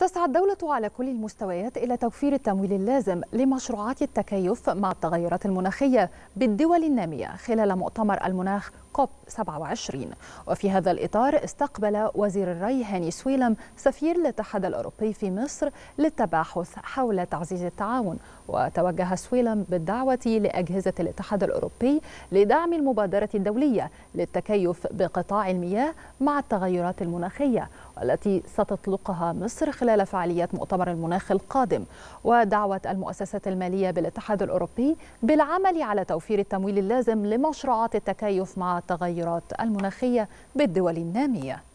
تسعى الدولة على كل المستويات إلى توفير التمويل اللازم لمشروعات التكيف مع التغيرات المناخية بالدول النامية خلال مؤتمر المناخ كوب 27 وفي هذا الإطار استقبل وزير الري هاني سويلم سفير الاتحاد الأوروبي في مصر للتباحث حول تعزيز التعاون وتوجه سويلم بالدعوة لأجهزة الاتحاد الأوروبي لدعم المبادرة الدولية للتكيف بقطاع المياه مع التغيرات المناخية والتي ستطلقها مصر خلال فعاليات مؤتمر المناخ القادم ودعوة المؤسسات المالية بالاتحاد الأوروبي بالعمل على توفير التمويل اللازم لمشروعات التكيف مع التغيرات المناخية بالدول النامية